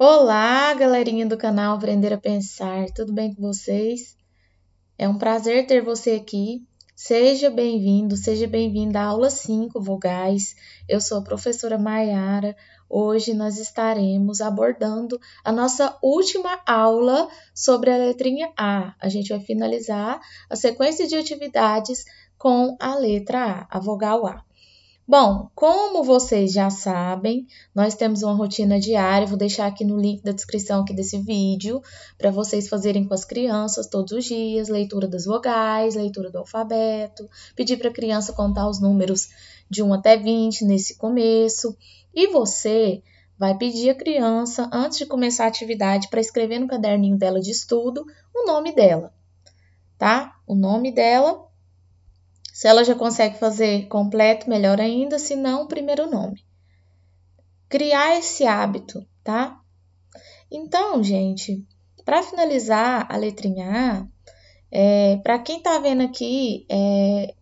Olá, galerinha do canal Aprender a Pensar, tudo bem com vocês? É um prazer ter você aqui. Seja bem-vindo, seja bem-vinda à aula 5 Vogais. Eu sou a professora Maiara. Hoje nós estaremos abordando a nossa última aula sobre a letrinha A. A gente vai finalizar a sequência de atividades com a letra A, a vogal A. Bom, como vocês já sabem, nós temos uma rotina diária. Vou deixar aqui no link da descrição aqui desse vídeo para vocês fazerem com as crianças todos os dias, leitura das vogais, leitura do alfabeto, pedir para a criança contar os números de 1 até 20 nesse começo. E você vai pedir à criança, antes de começar a atividade, para escrever no caderninho dela de estudo o nome dela, tá? O nome dela se ela já consegue fazer completo, melhor ainda, se não, primeiro nome. Criar esse hábito, tá? Então, gente, para finalizar a letrinha A, é, para quem está vendo aqui é,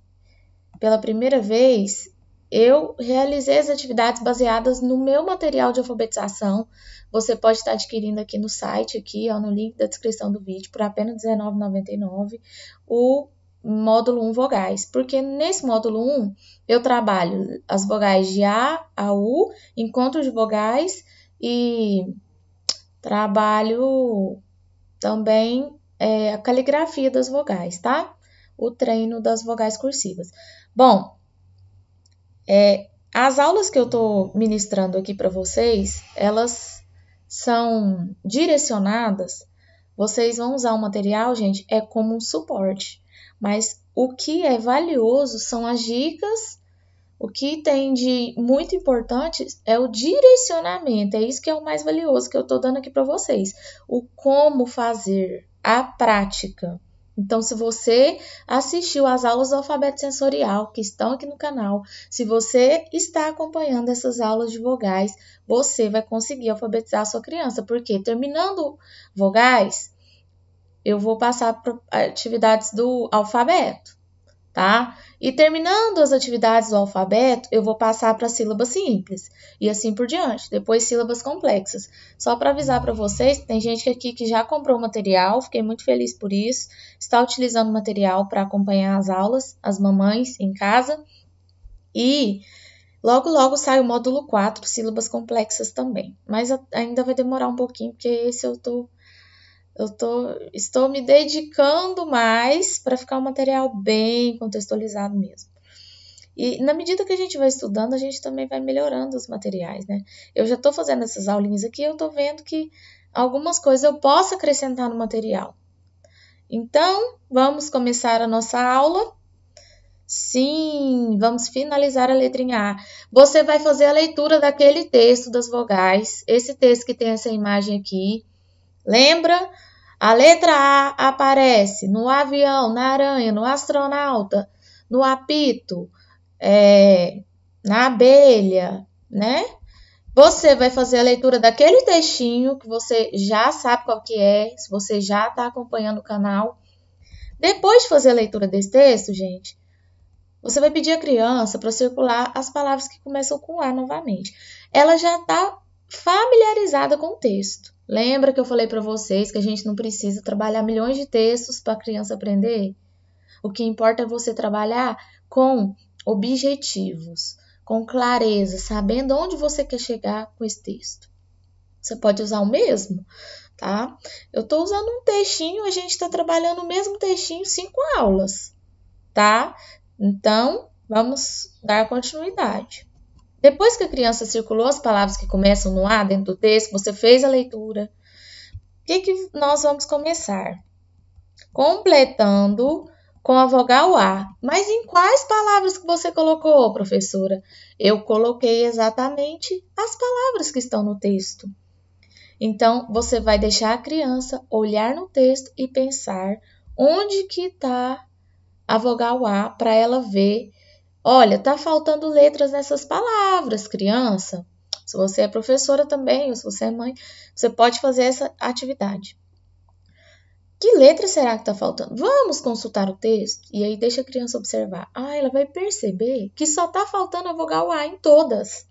pela primeira vez, eu realizei as atividades baseadas no meu material de alfabetização. Você pode estar tá adquirindo aqui no site, aqui, ó, no link da descrição do vídeo, por apenas R$19,99, o módulo 1 vogais, porque nesse módulo 1 eu trabalho as vogais de A a U, encontro de vogais e trabalho também é, a caligrafia das vogais, tá? O treino das vogais cursivas. Bom, é, as aulas que eu estou ministrando aqui para vocês, elas são direcionadas. Vocês vão usar o material, gente, é como um suporte. Mas o que é valioso são as dicas. O que tem de muito importante é o direcionamento. É isso que é o mais valioso que eu estou dando aqui para vocês. O como fazer, a prática. Então, se você assistiu às aulas do alfabeto sensorial que estão aqui no canal, se você está acompanhando essas aulas de vogais, você vai conseguir alfabetizar a sua criança, porque terminando vogais, eu vou passar para eh, atividades do alfabeto, tá? E terminando as atividades do alfabeto, eu vou passar para sílabas simples e assim por diante, depois sílabas complexas. Só para avisar para vocês, tem gente aqui que já comprou o material, fiquei muito feliz por isso, está utilizando o material para acompanhar as aulas, as mamães em casa. E Logo, logo sai o módulo 4, sílabas complexas também. Mas ainda vai demorar um pouquinho, porque esse eu estou eu tô, estou me dedicando mais para ficar um material bem contextualizado mesmo. E na medida que a gente vai estudando, a gente também vai melhorando os materiais, né? Eu já estou fazendo essas aulinhas aqui, eu estou vendo que algumas coisas eu posso acrescentar no material. Então, vamos começar a nossa aula. Sim, vamos finalizar a letrinha A. Você vai fazer a leitura daquele texto das vogais, esse texto que tem essa imagem aqui. Lembra? A letra A aparece no avião, na aranha, no astronauta, no apito, é, na abelha, né? Você vai fazer a leitura daquele textinho que você já sabe qual que é, se você já está acompanhando o canal. Depois de fazer a leitura desse texto, gente, você vai pedir à criança para circular as palavras que começam com A novamente. Ela já está familiarizada com o texto. Lembra que eu falei para vocês que a gente não precisa trabalhar milhões de textos para a criança aprender? O que importa é você trabalhar com objetivos, com clareza, sabendo onde você quer chegar com esse texto. Você pode usar o mesmo, tá? Eu estou usando um textinho, a gente está trabalhando o mesmo textinho cinco aulas, tá? Então, vamos dar continuidade. Depois que a criança circulou as palavras que começam no A dentro do texto, você fez a leitura. O que, que nós vamos começar? Completando com a vogal A. Mas em quais palavras que você colocou, professora? Eu coloquei exatamente as palavras que estão no texto. Então, você vai deixar a criança olhar no texto e pensar onde que está a vogal A para ela ver Olha, tá faltando letras nessas palavras, criança. Se você é professora também, ou se você é mãe, você pode fazer essa atividade. Que letra será que está faltando? Vamos consultar o texto. E aí deixa a criança observar. Ah, ela vai perceber que só está faltando a vogal A em todas.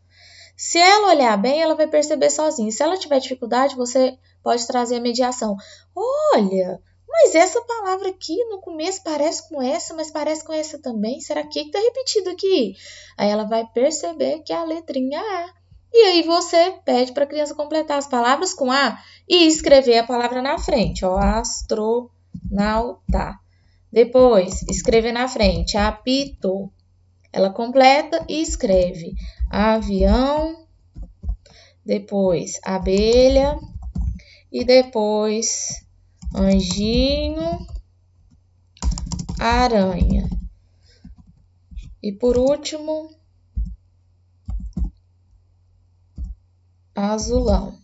Se ela olhar bem, ela vai perceber sozinha. Se ela tiver dificuldade, você pode trazer a mediação. Olha, mas essa palavra aqui no começo parece com essa, mas parece com essa também. Será que está repetido aqui? Aí ela vai perceber que é a letrinha A. E aí você pede para a criança completar as palavras com A e escrever a palavra na frente. Ó, astronauta. Depois, escrever na frente, apito. Ela completa e escreve avião, depois abelha e depois anjinho, aranha. E por último, azulão.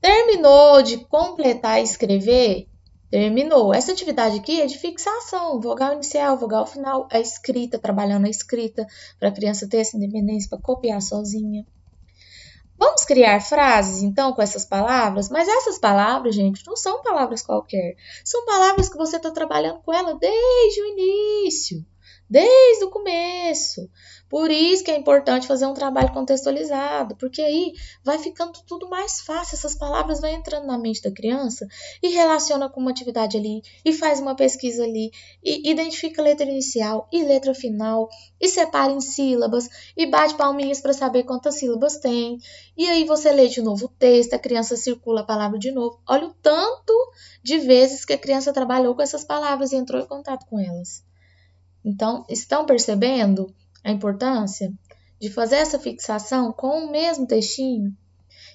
Terminou de completar e escrever? Terminou. Essa atividade aqui é de fixação, vogal inicial, vogal final, a é escrita, trabalhando a escrita, para a criança ter essa independência para copiar sozinha. Vamos criar frases então com essas palavras, mas essas palavras, gente, não são palavras qualquer. São palavras que você está trabalhando com ela desde o início desde o começo. Por isso que é importante fazer um trabalho contextualizado, porque aí vai ficando tudo mais fácil, essas palavras vão entrando na mente da criança e relaciona com uma atividade ali, e faz uma pesquisa ali, e identifica letra inicial e letra final, e separa em sílabas, e bate palminhas para saber quantas sílabas tem. E aí você lê de novo o texto, a criança circula a palavra de novo. Olha o tanto de vezes que a criança trabalhou com essas palavras e entrou em contato com elas. Então, estão percebendo a importância de fazer essa fixação com o mesmo textinho?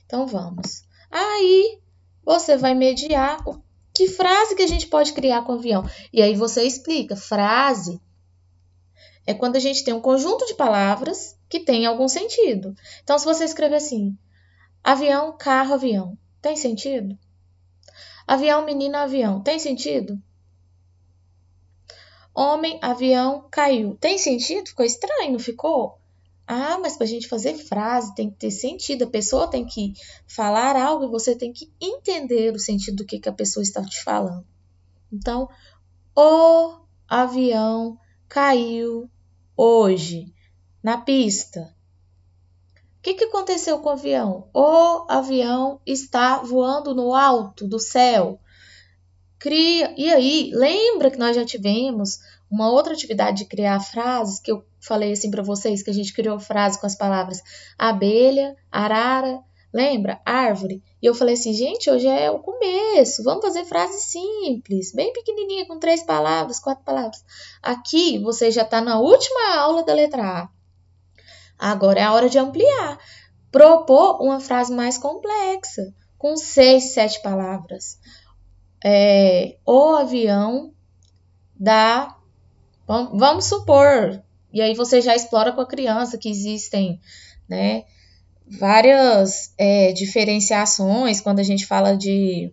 Então, vamos. Aí, você vai mediar o que frase que a gente pode criar com o avião. E aí você explica. Frase é quando a gente tem um conjunto de palavras que tem algum sentido. Então, se você escrever assim, avião, carro, avião, tem sentido? Avião, menino, avião, tem sentido? Homem, avião, caiu. Tem sentido? Ficou estranho, não ficou? Ah, mas para a gente fazer frase tem que ter sentido. A pessoa tem que falar algo e você tem que entender o sentido do que, que a pessoa está te falando. Então, o avião caiu hoje na pista. O que, que aconteceu com o avião? O avião está voando no alto do céu. Cria, e aí, lembra que nós já tivemos uma outra atividade de criar frases que eu falei assim para vocês que a gente criou frase com as palavras abelha, arara, lembra? Árvore. E eu falei assim, gente, hoje é o começo, vamos fazer frases simples, bem pequenininha, com três palavras, quatro palavras. Aqui você já está na última aula da letra A. Agora é a hora de ampliar. Propor uma frase mais complexa, com seis, sete palavras é, o avião da. Vamos supor, e aí você já explora com a criança que existem, né? Várias é, diferenciações quando a gente fala de,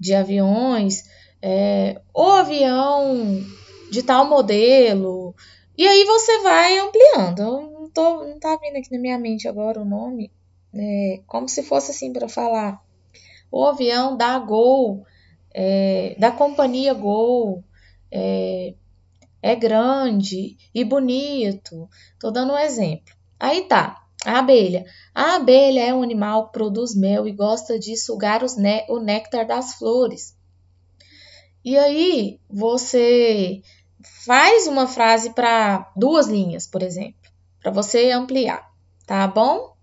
de aviões, é, o avião de tal modelo, e aí você vai ampliando. Eu não, tô, não tá vindo aqui na minha mente agora o nome, é, como se fosse assim para falar o avião da Gol, é, da companhia Gol, é, é grande e bonito. Estou dando um exemplo. Aí tá, a abelha. A abelha é um animal que produz mel e gosta de sugar né o néctar das flores. E aí você faz uma frase para duas linhas, por exemplo, para você ampliar, tá bom?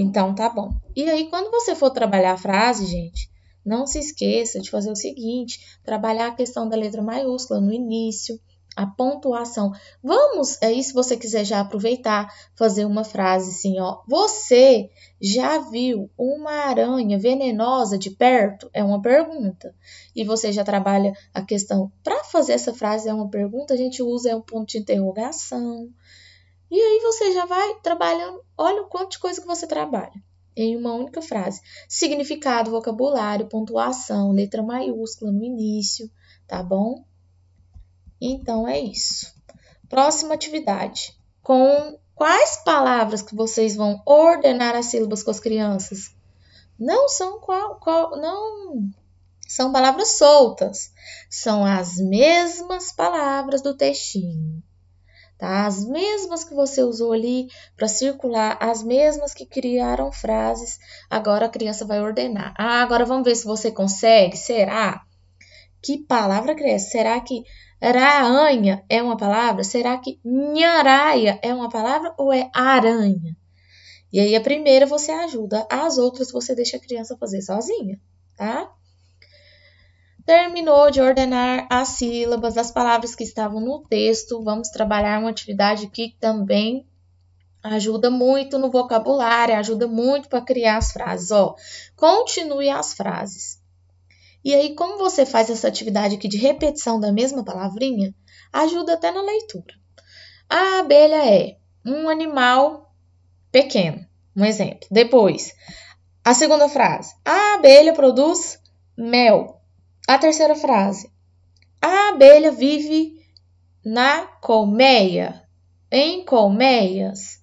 Então tá bom. E aí, quando você for trabalhar a frase, gente, não se esqueça de fazer o seguinte: trabalhar a questão da letra maiúscula no início, a pontuação. Vamos, aí é se você quiser já aproveitar, fazer uma frase assim, ó. Você já viu uma aranha venenosa de perto? É uma pergunta. E você já trabalha a questão. Para fazer essa frase é uma pergunta, a gente usa é um ponto de interrogação. E aí você já vai trabalhando, olha o quanto de coisa que você trabalha em uma única frase. Significado, vocabulário, pontuação, letra maiúscula no início, tá bom? Então é isso. Próxima atividade. Com quais palavras que vocês vão ordenar as sílabas com as crianças? Não são qual, qual não são palavras soltas. São as mesmas palavras do textinho. Tá? As mesmas que você usou ali para circular, as mesmas que criaram frases, agora a criança vai ordenar. Ah, agora vamos ver se você consegue. Será? Que palavra cresce? Será que aranha é uma palavra? Será que nharaia é uma palavra ou é aranha? E aí a primeira você ajuda, as outras você deixa a criança fazer sozinha, tá? Terminou de ordenar as sílabas das palavras que estavam no texto. Vamos trabalhar uma atividade que também ajuda muito no vocabulário, ajuda muito para criar as frases. Ó, continue as frases. E aí, como você faz essa atividade aqui de repetição da mesma palavrinha, ajuda até na leitura. A abelha é um animal pequeno. Um exemplo. Depois, a segunda frase. A abelha produz mel. A terceira frase. A abelha vive na colmeia, em colmeias.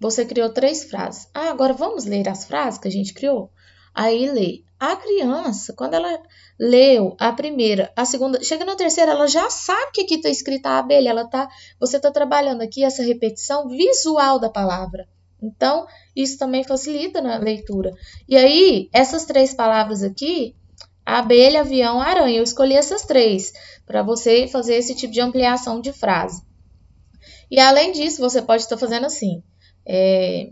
Você criou três frases. Ah, agora vamos ler as frases que a gente criou? Aí lê. A criança, quando ela leu a primeira, a segunda, chega na terceira, ela já sabe que aqui está escrita a abelha. Ela tá, você está trabalhando aqui essa repetição visual da palavra. Então, isso também facilita na leitura. E aí, essas três palavras aqui, abelha, avião, aranha. Eu escolhi essas três para você fazer esse tipo de ampliação de frase. E além disso, você pode estar fazendo assim: é,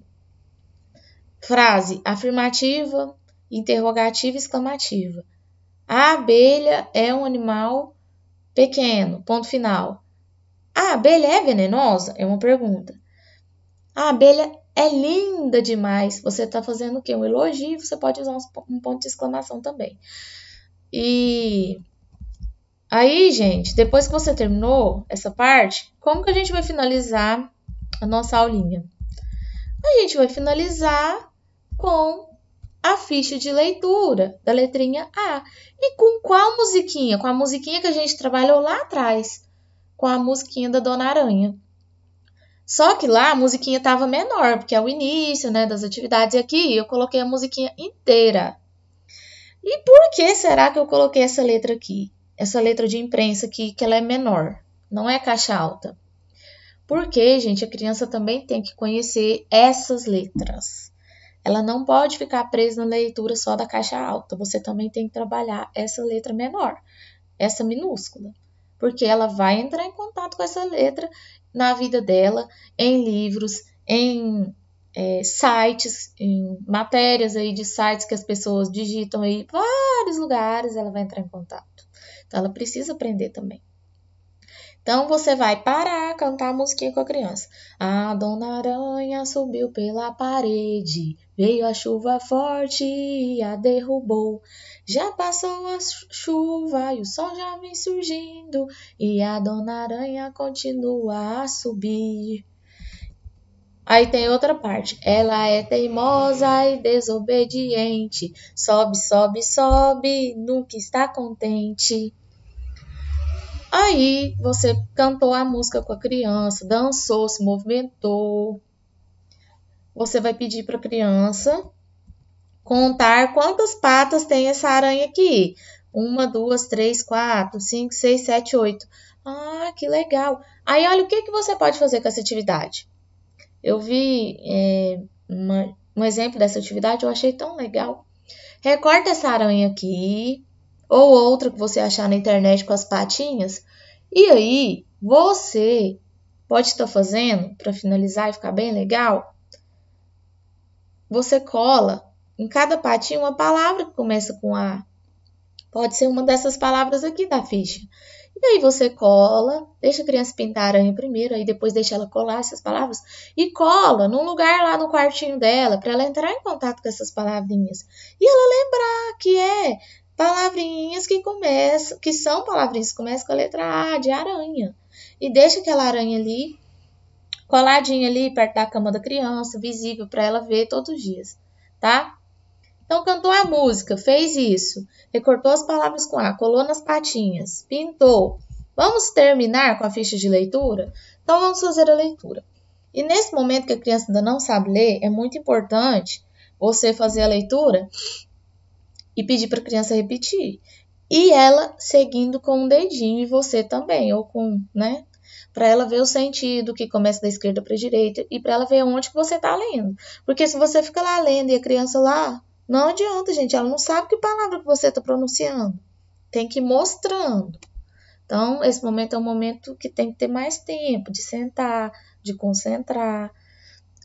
frase afirmativa, interrogativa, exclamativa. A abelha é um animal pequeno. Ponto final. A abelha é venenosa? É uma pergunta. A abelha é linda demais. Você está fazendo o quê? Um elogio. Você pode usar um ponto de exclamação também. E aí, gente, depois que você terminou essa parte, como que a gente vai finalizar a nossa aulinha? A gente vai finalizar com a ficha de leitura da letrinha A. E com qual musiquinha? Com a musiquinha que a gente trabalhou lá atrás, com a musiquinha da Dona Aranha. Só que lá a musiquinha estava menor, porque é o início né, das atividades. E aqui eu coloquei a musiquinha inteira. E por que será que eu coloquei essa letra aqui? Essa letra de imprensa aqui, que ela é menor, não é caixa alta. Porque, gente, a criança também tem que conhecer essas letras. Ela não pode ficar presa na leitura só da caixa alta. Você também tem que trabalhar essa letra menor, essa minúscula. Porque ela vai entrar em contato com essa letra na vida dela, em livros, em é, sites, em matérias aí de sites que as pessoas digitam aí vários lugares, ela vai entrar em contato. Então ela precisa aprender também. Então você vai parar, cantar a musiquinha com a criança. A dona aranha subiu pela parede, veio a chuva forte e a derrubou. Já passou a chuva e o sol já vem surgindo, e a dona aranha continua a subir. Aí tem outra parte. Ela é teimosa e desobediente. Sobe, sobe, sobe, nunca está contente. Aí você cantou a música com a criança, dançou, se movimentou. Você vai pedir para a criança contar quantas patas tem essa aranha aqui. Uma, duas, três, quatro, cinco, seis, sete, oito. Ah, que legal! Aí olha o que, que você pode fazer com essa atividade. Eu vi é, uma, um exemplo dessa atividade, eu achei tão legal. Recorta essa aranha aqui, ou outra que você achar na internet com as patinhas, e aí você pode estar tá fazendo, para finalizar e ficar bem legal, você cola em cada patinha uma palavra que começa com A. Pode ser uma dessas palavras aqui da ficha. E aí você cola, deixa a criança pintar a aranha primeiro, aí depois deixa ela colar essas palavras e cola num lugar lá no quartinho dela para ela entrar em contato com essas palavrinhas e ela lembrar que é palavrinhas que começam, que são palavrinhas que começam com a letra A de aranha. E deixa aquela aranha ali coladinha ali perto da cama da criança, visível para ela ver todos os dias, tá? Então cantou a música, fez isso, recortou as palavras com A, colou nas patinhas, pintou. Vamos terminar com a ficha de leitura? Então vamos fazer a leitura. E nesse momento que a criança ainda não sabe ler, é muito importante você fazer a leitura e pedir para a criança repetir. E ela seguindo com o um dedinho e você também, ou com, né? Para ela ver o sentido que começa da esquerda para a direita e para ela ver onde que você está lendo. Porque se você fica lá lendo e a criança lá não adianta, gente, ela não sabe que palavra que você está pronunciando. Tem que ir mostrando. Então, esse momento é um momento que tem que ter mais tempo de sentar, de concentrar.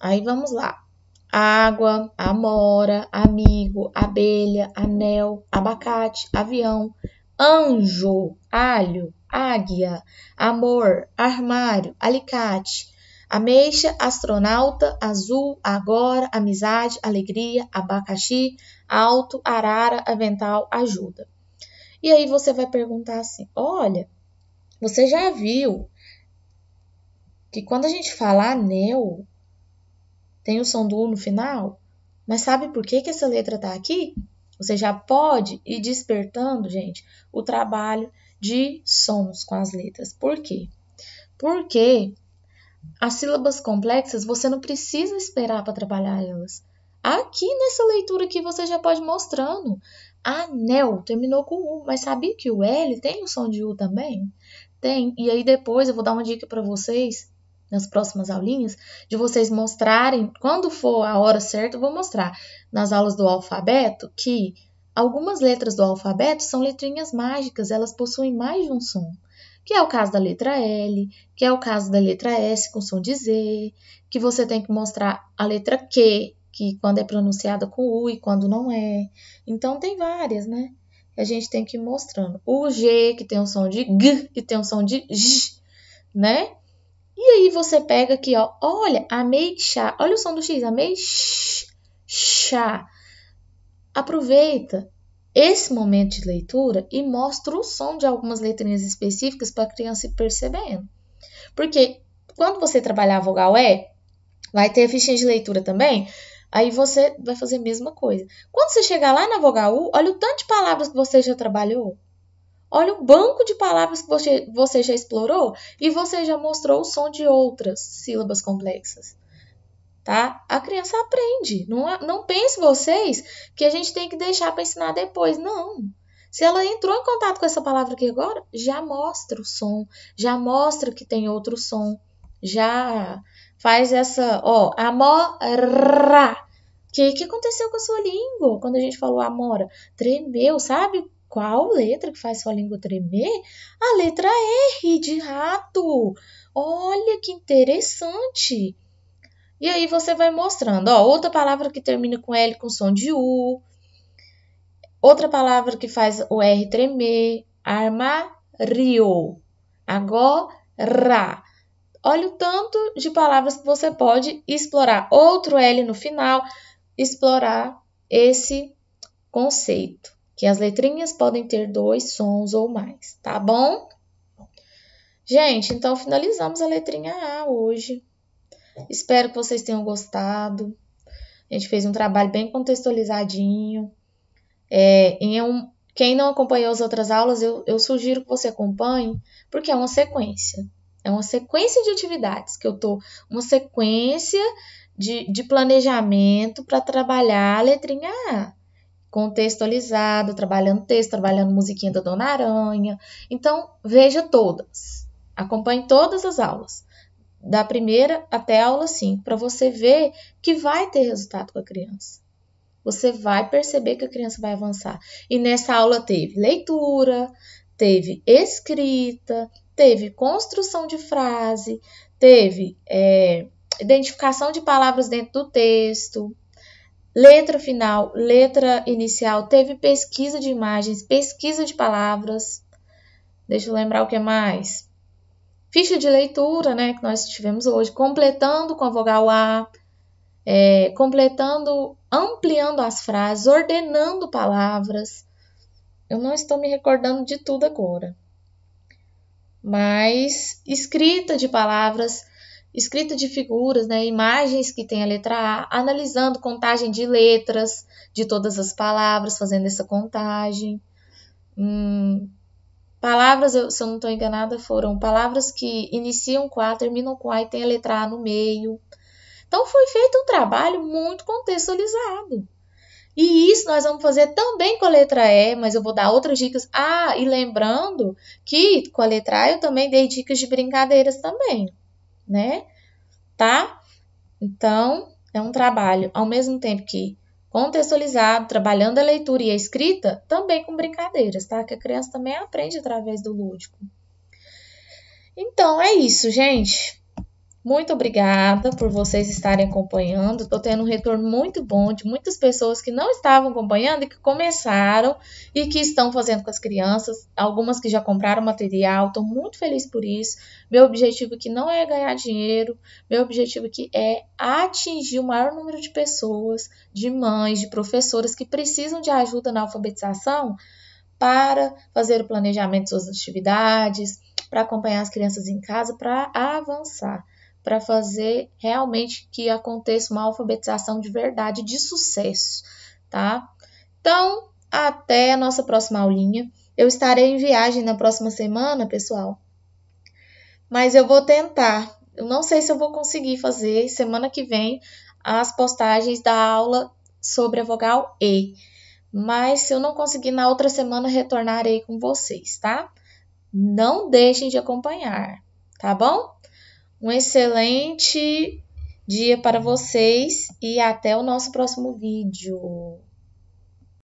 Aí vamos lá. Água, amora, amigo, abelha, anel, abacate, avião, anjo, alho, águia, amor, armário, alicate, Ameixa, astronauta, azul, agora, amizade, alegria, abacaxi, alto, arara, avental, ajuda. E aí você vai perguntar assim: olha, você já viu que quando a gente fala anel, tem o som do U no final? Mas sabe por que, que essa letra está aqui? Você já pode ir despertando, gente, o trabalho de sons com as letras. Por quê? Porque as sílabas complexas você não precisa esperar para trabalhar elas. Aqui nessa leitura que você já pode ir mostrando. Anel terminou com U, mas sabia que o L tem o som de U também? Tem. E aí depois eu vou dar uma dica para vocês nas próximas aulinhas de vocês mostrarem quando for a hora certa, eu vou mostrar nas aulas do alfabeto que algumas letras do alfabeto são letrinhas mágicas, elas possuem mais de um som que é o caso da letra L, que é o caso da letra S com som de Z, que você tem que mostrar a letra Q, que quando é pronunciada com U e quando não é. Então tem várias, né? A gente tem que ir mostrando. O G, que tem um som de G, e tem um som de J, né? E aí você pega aqui, ó, olha, amei chá. Olha o som do X, amei chá. Aproveita, esse momento de leitura e mostra o som de algumas letrinhas específicas para a criança ir percebendo. Porque quando você trabalhar a vogal E, vai ter a fichinha de leitura também, aí você vai fazer a mesma coisa. Quando você chegar lá na vogal U, olha o tanto de palavras que você já trabalhou. Olha o banco de palavras que você, você já explorou e você já mostrou o som de outras sílabas complexas tá? A criança aprende. Não, é, não pense vocês que a gente tem que deixar para ensinar depois. Não. Se ela entrou em contato com essa palavra aqui agora, já mostra o som, já mostra que tem outro som, já faz essa, ó, amora. O que, que aconteceu com a sua língua quando a gente falou amora? Tremeu, sabe? Qual letra que faz sua língua tremer? A letra R de rato. Olha que interessante. E aí você vai mostrando, ó, outra palavra que termina com L com som de U, outra palavra que faz o R tremer, armário, agora. Olha o tanto de palavras que você pode explorar. Outro L no final, explorar esse conceito, que as letrinhas podem ter dois sons ou mais, tá bom? Gente, então finalizamos a letrinha A hoje. Espero que vocês tenham gostado. A gente fez um trabalho bem contextualizadinho. É, em um, quem não acompanhou as outras aulas, eu, eu sugiro que você acompanhe, porque é uma sequência. É uma sequência de atividades que eu estou, uma sequência de, de planejamento para trabalhar a letrinha A. Contextualizado, trabalhando texto, trabalhando musiquinha da Dona Aranha. Então, veja todas. Acompanhe todas as aulas da primeira até a aula 5, para você ver que vai ter resultado com a criança. Você vai perceber que a criança vai avançar. E nessa aula teve leitura, teve escrita, teve construção de frase, teve é, identificação de palavras dentro do texto, letra final, letra inicial, teve pesquisa de imagens, pesquisa de palavras. Deixa eu lembrar o que mais ficha de leitura, né, que nós tivemos hoje, completando com a vogal A, é, completando, ampliando as frases, ordenando palavras. Eu não estou me recordando de tudo agora. Mas escrita de palavras, escrita de figuras, né, imagens que tem a letra A, analisando contagem de letras de todas as palavras, fazendo essa contagem. Hum, Palavras, se eu não estou enganada, foram palavras que iniciam com A, terminam com A e tem a letra A no meio. Então foi feito um trabalho muito contextualizado. E isso nós vamos fazer também com a letra E, mas eu vou dar outras dicas. Ah, e lembrando que com a letra A eu também dei dicas de brincadeiras também, né? Tá? Então, é um trabalho ao mesmo tempo que contextualizado, trabalhando a leitura e a escrita, também com brincadeiras, tá? Que a criança também aprende através do lúdico. Então é isso, gente. Muito obrigada por vocês estarem acompanhando. Estou tendo um retorno muito bom de muitas pessoas que não estavam acompanhando e que começaram e que estão fazendo com as crianças. Algumas que já compraram material. Estou muito feliz por isso. Meu objetivo aqui não é ganhar dinheiro. Meu objetivo aqui é atingir o maior número de pessoas, de mães, de professoras que precisam de ajuda na alfabetização para fazer o planejamento de suas atividades, para acompanhar as crianças em casa, para avançar para fazer realmente que aconteça uma alfabetização de verdade de sucesso, tá? Então, até a nossa próxima aulinha. Eu estarei em viagem na próxima semana, pessoal. Mas eu vou tentar. Eu não sei se eu vou conseguir fazer semana que vem as postagens da aula sobre a vogal E. Mas se eu não conseguir na outra semana, retornarei com vocês, tá? Não deixem de acompanhar, tá bom? Um excelente dia para vocês e até o nosso próximo vídeo.